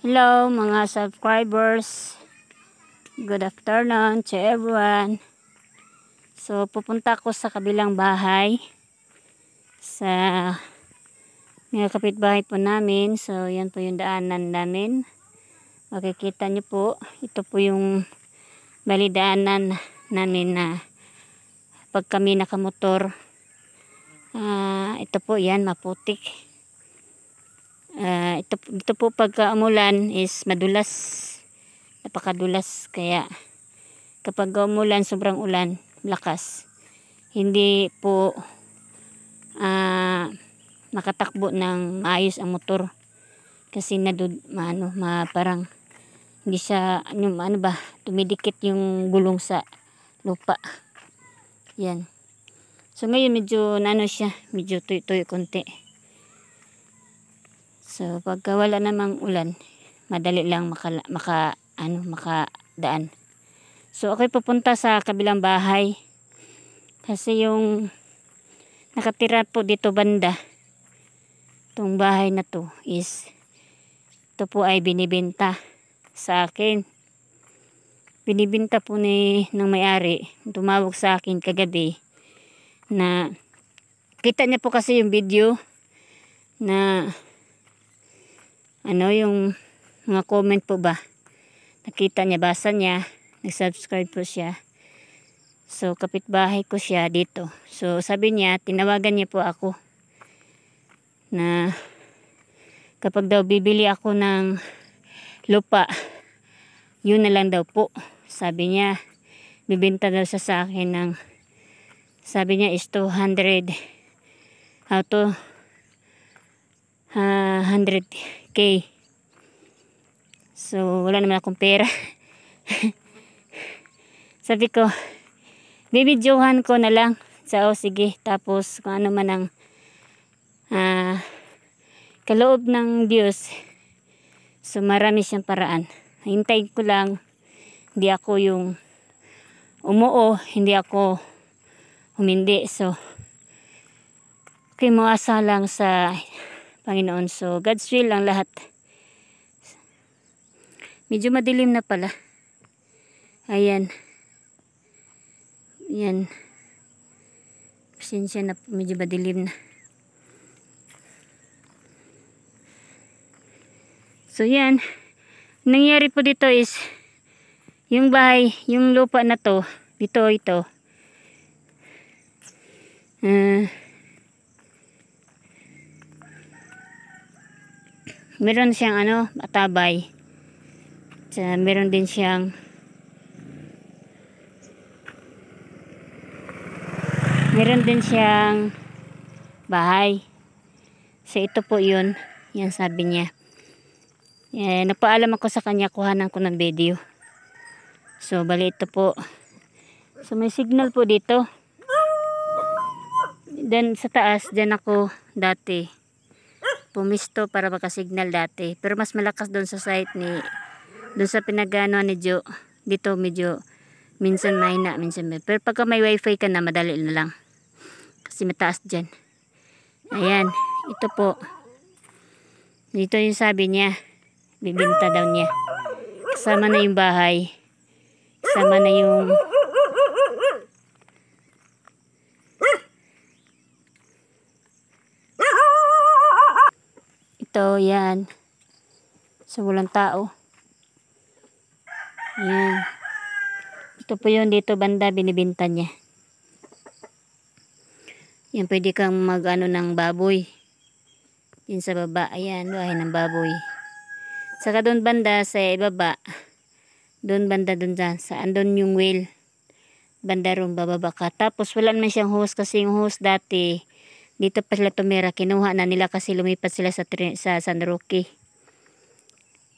Hello mga subscribers. Good afternoon to everyone. So pupunta ako sa kabilang bahay sa mga kapitbahay po namin. So yan po yung daanan namin. Makikita nyo po, ito po yung balidaanan namin na pag kami nakamotor. Uh, ito po yan, maputik uh, ito, ito po pagka is madulas napakadulas kaya kapag umulan sobrang ulan lakas hindi po uh, makatakbo ng maayos ang motor kasi nadud ano ma, parang hindi siya ano, ano ba tumidikit yung gulong sa lupa yan so ngayon medyo nano siya medyo tuyo-tuyo konti So, pag wala namang ulan, madali lang maka, maka ano, makadaan. So, ako'y pupunta sa kabilang bahay. Kasi yung nakatira po dito banda, Tong bahay na to is, to po ay binibenta sa akin. Binibenta po ni, ng may-ari, tumawag sa akin kagabi na kita niya po kasi yung video na ano yung mga comment po ba nakita niya basa niya nagsubscribe po siya so kapitbahay ko siya dito so sabi niya tinawagan niya po ako na kapag daw bibili ako ng lupa yun na lang daw po sabi niya bibinta daw siya sa akin ng sabi niya is 200 how to uh, ah, 100 5k so wala naman akong pera sabi ko bibidyohan ko na lang sa so, oh, sige tapos kung ano man ang uh, kaloob ng Diyos so marami siyang paraan Hintay ko lang hindi ako yung umuo hindi ako humindi so okay mo asa lang sa Panginoon. So, God's will ang lahat. Medyo madilim na pala. Ayan. Ayan. Pasensya na, medyo madilim na. So, yan. Nangyari po dito is, yung bahay, yung lupa na to, dito, ito. Ah... Uh, meron siyang ano, atabay. At, meron din siyang meron din siyang bahay. So ito po yun. Yan sabi niya. Eh, nagpaalam ako sa kanya, kuhanan ko ng video. So bali ito po. So may signal po dito. Then sa taas, dyan ako dati pumisto para makasignal dati. Pero mas malakas doon sa site ni, doon sa pinagano ni Jo. Dito medyo, minsan mahina, minsan may. Pero pagka may wifi ka na, madali na lang. Kasi mataas dyan. Ayan, ito po. Dito yung sabi niya. Bibinta daw niya. Kasama na yung bahay. Kasama na yung dito. Yan. Sa walang tao. Yan. Ito po yun dito banda binibinta niya. Yan, pwede kang mag-ano ng baboy. Yan sa baba. Ayan, buhay ng baboy. Saka doon banda sa ibaba. Doon banda doon dyan. Sa andon yung whale. Banda roon bababa ka. Tapos wala naman siyang hose kasi yung hose dati dito pa sila tumira. Kinuha na nila kasi lumipat sila sa, sa San Roque.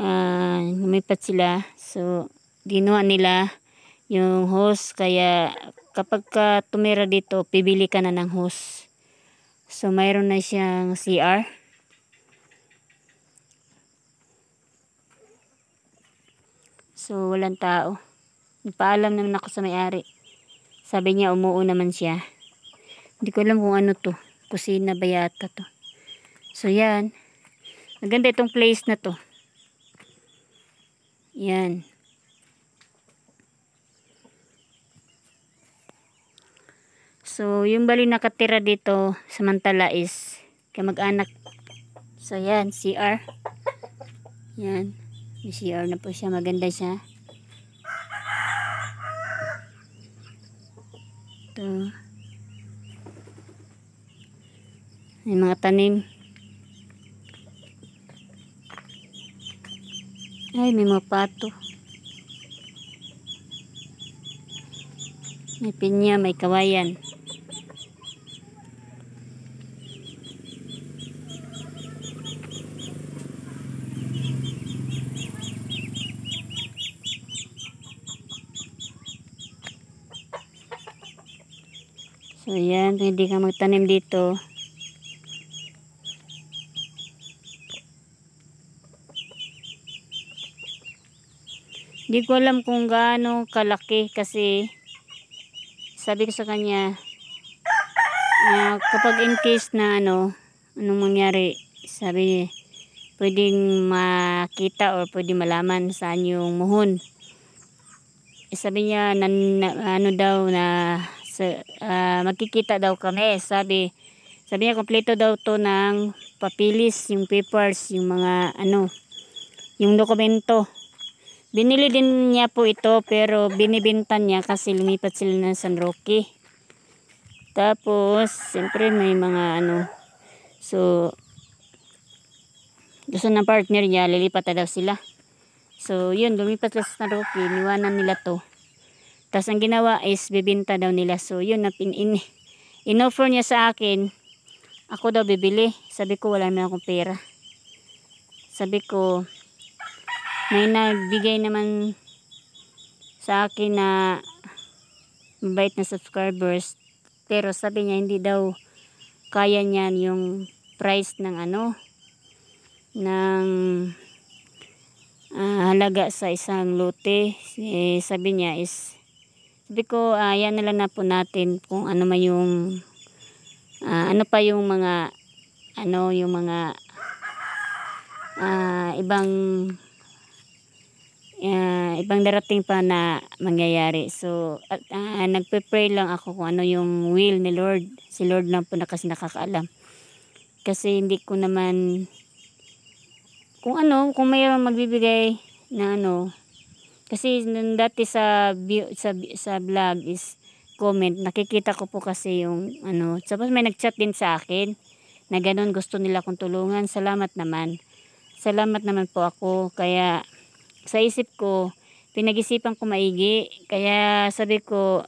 Uh, lumipat sila. So, dinuha nila yung host. Kaya kapag ka tumira dito, pibili ka na ng host. So, mayroon na siyang CR. So, walang tao. Paalam naman ako sa may-ari. Sabi niya, umuo naman siya. Hindi ko alam kung ano to kusina ba yata to. So, yan. Maganda itong place na to. Yan. So, yung bali nakatira dito samantala is kamag-anak. So, yan. CR. Yan. May CR na po siya. Maganda siya. Ito. yung mga tanim ay may mga pato may pinya may kawayan So, ayan. Kung hindi ka magtanim dito, Hindi ko alam kung gaano kalaki kasi sabi ko sa kanya na kapag in case na ano, anong mangyari, sabi niya, pwedeng makita or pwede malaman saan yung muhon. E sabi niya, na, na, ano daw na sa, uh, magkikita daw kami. Sabi, sabi niya, kompleto daw to ng papilis, yung papers, yung mga ano, yung dokumento. Binili din niya po ito pero binibinta niya kasi lumipat sila ng San Roque. Tapos, siyempre may mga ano. So, gusto ng partner niya, lilipat na daw sila. So, yun, lumipat sila sa San Roque. Niwanan nila to. Tapos, ang ginawa is bibinta daw nila. So, yun, napin in, in-offer niya sa akin. Ako daw bibili. Sabi ko, wala na akong pera. Sabi ko, may nagbigay naman sa akin na mabait na subscribers pero sabi niya hindi daw kaya niyan yung price ng ano ng uh, halaga sa isang lote eh, sabi niya is sabi ko uh, yan na lang na po natin kung ano may yung uh, ano pa yung mga ano yung mga uh, ibang uh, ibang darating pa na mangyayari. So, at, uh, nagpe-pray lang ako kung ano yung will ni Lord. Si Lord lang po na kasi nakakaalam. Kasi hindi ko naman, kung ano, kung may magbibigay na ano, kasi nung dati sa, sa, sa vlog is comment, nakikita ko po kasi yung ano, tapos may nagchat din sa akin na ganun gusto nila kong tulungan. Salamat naman. Salamat naman po ako. Kaya sa isip ko, pinag-isipan ko maigi. Kaya sabi ko,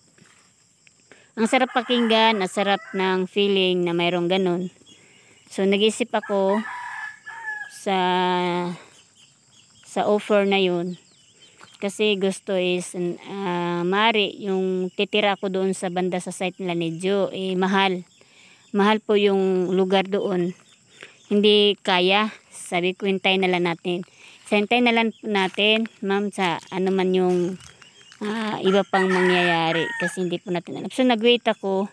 ang sarap pakinggan at sarap ng feeling na mayroong ganun. So nag-isip ako sa sa offer na yun. Kasi gusto is uh, ah, mari yung titira ko doon sa banda sa site nila ni Joe, eh mahal. Mahal po yung lugar doon. Hindi kaya. Sabi ko, hintay na lang natin. Sentay na lang natin, ma'am, sa ano man yung uh, iba pang mangyayari kasi hindi po natin alam. So, nag-wait ako.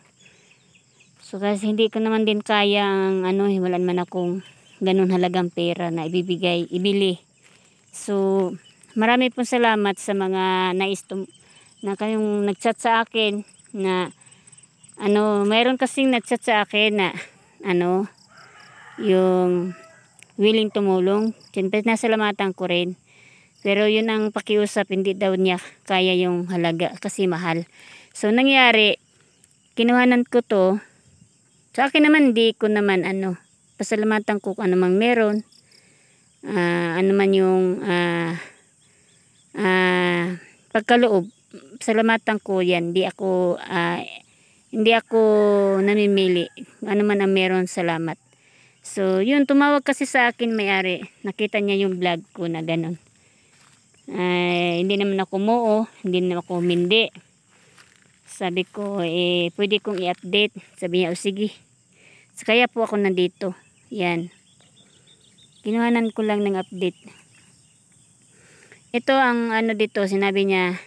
So, kasi hindi ko naman din kaya ang ano, eh, wala man akong ganun halagang pera na ibibigay, ibili. So, marami pong salamat sa mga nais na kayong nagchat sa akin na ano, mayroon kasing nagchat sa akin na ano, yung willing tumulong. Siyempre, nasalamatan ko rin. Pero yun ang pakiusap, hindi daw niya kaya yung halaga kasi mahal. So, nangyari, kinuhanan ko to. Sa akin naman, di ko naman ano, pasalamatan ko kung ano mang meron. Uh, ano man yung uh, uh, pagkaloob. Salamatan ko yan. Di ako, uh, hindi ako namimili. Ano man ang meron, salamat. So, yun, tumawag kasi sa akin may-ari. Nakita niya yung vlog ko na ganun. Ay, hindi naman ako moo, hindi naman ako mindi. Sabi ko, eh, pwede kong i-update. Sabi niya, o sige. So, kaya po ako nandito. Yan. Kinuhanan ko lang ng update. Ito ang ano dito, sinabi niya,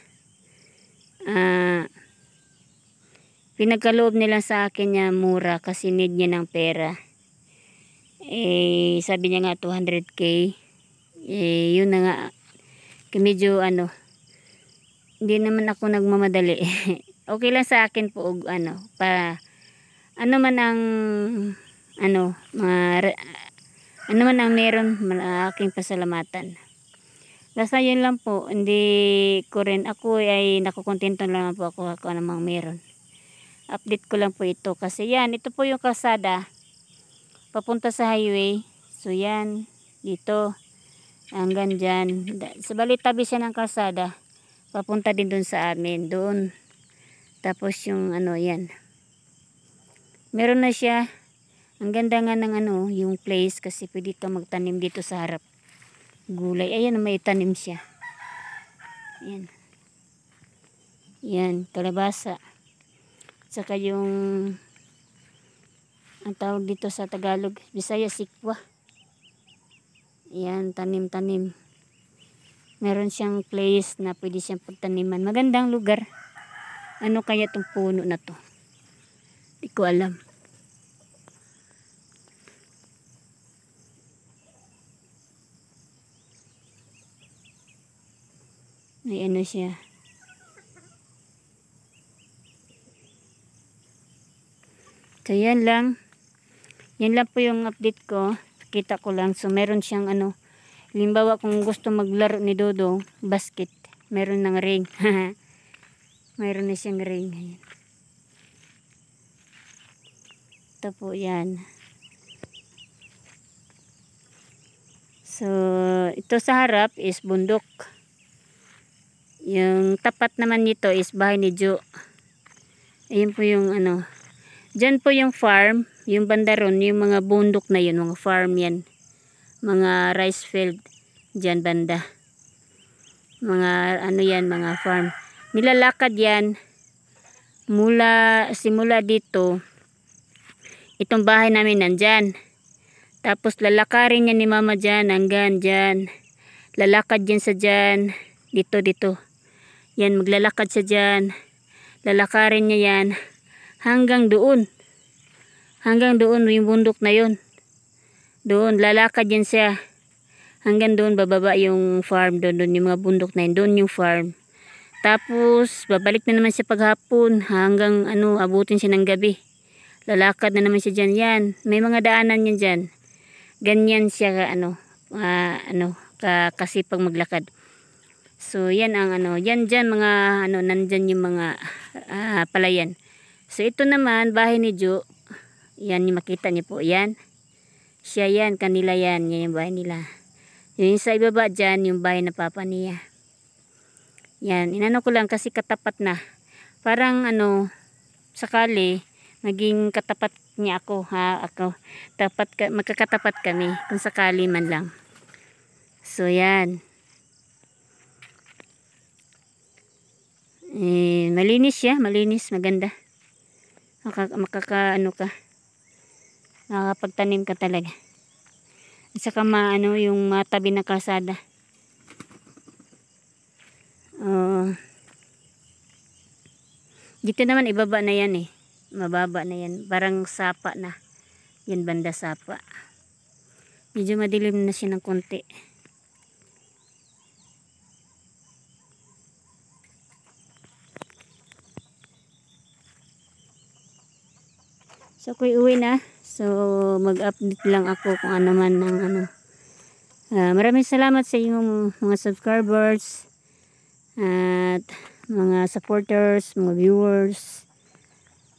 ah, uh, pinagkaloob nila sa akin niya mura kasi need niya ng pera eh sabi niya nga 200k eh yun na nga medyo ano hindi naman ako nagmamadali okay lang sa akin po og, ano pa ano man ang ano mga, ano man ang meron ah, aking pasalamatan basta yun lang po hindi ko rin ako ay nakukontento lang po ako ako namang meron update ko lang po ito kasi yan ito po yung kasada papunta sa highway. So yan, dito hanggang dyan. Sa tabi siya ng kalsada. Papunta din dun sa amin. Doon. Tapos yung ano yan. Meron na siya. Ang ganda nga ng ano, yung place kasi pwede ka magtanim dito sa harap. Gulay. Ayan, may tanim siya. Ayan. Ayan, kalabasa. At saka yung ang tawag dito sa Tagalog Bisaya sikwa yan tanim-tanim meron siyang place na pwede siyang pagtaniman magandang lugar ano kaya tong puno na to di ko alam may ano siya So, yan lang yan lang po yung update ko kita ko lang so meron siyang ano limbawa kung gusto maglaro ni Dodo basket meron ng ring meron na siyang ring ayan ito po yan so ito sa harap is bundok yung tapat naman nito is bahay ni Joe ayun po yung ano dyan po yung farm yung banda ron, yung mga bundok na yun, mga farm yan. Mga rice field, dyan banda. Mga ano yan, mga farm. Nilalakad yan mula simula dito itong bahay namin nandyan tapos lalakarin niya ni mama dyan hanggang dyan lalakad dyan sa dyan dito dito yan maglalakad sa dyan lalakarin niya yan hanggang doon Hanggang doon yung bundok na yon Doon, lalakad yan siya. Hanggang doon, bababa yung farm. Doon, doon yung mga bundok na yun. Doon yung farm. Tapos, babalik na naman siya paghapon hanggang ano, abutin siya ng gabi. Lalakad na naman siya dyan. Yan, may mga daanan yan dyan. Ganyan siya ka, ano, uh, ano, ka, kasi pag maglakad. So, yan ang ano, yan dyan mga, ano, nandyan yung mga uh, palayan. So, ito naman, bahay ni Jo, yan, ni makita niyo po yan. Siya yan, kanila yan. Yan yung bahay nila. Yung sa ibaba dyan, yung bahay na papa niya. Yan, inano ko lang kasi katapat na. Parang ano, sakali, naging katapat niya ako ha ako tapat ka, magkakatapat kami kung sakali man lang so yan eh, malinis siya malinis maganda makaka, makaka ano ka nakakapagtanim ka talaga at saka maano yung matabi na kalsada uh, dito naman ibaba na yan eh mababa na yan parang sapa na yan banda sapa medyo madilim na siya ng konti So, kuy uwi na. So, mag-update lang ako kung ano man ng ano. Uh, maraming salamat sa inyong mga subscribers at mga supporters, mga viewers.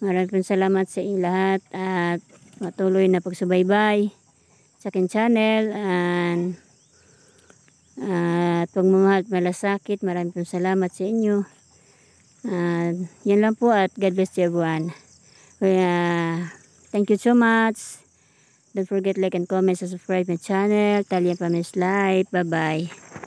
Maraming salamat sa inyong lahat at matuloy na pagsubaybay sa akin channel and uh, at pagmamahal at malasakit. Maraming salamat sa inyo. Uh, yan lang po at God bless everyone. Kaya, uh, Thank you so much. Don't forget like and comment, subscribe my channel. Talian Family's Life. Bye-bye.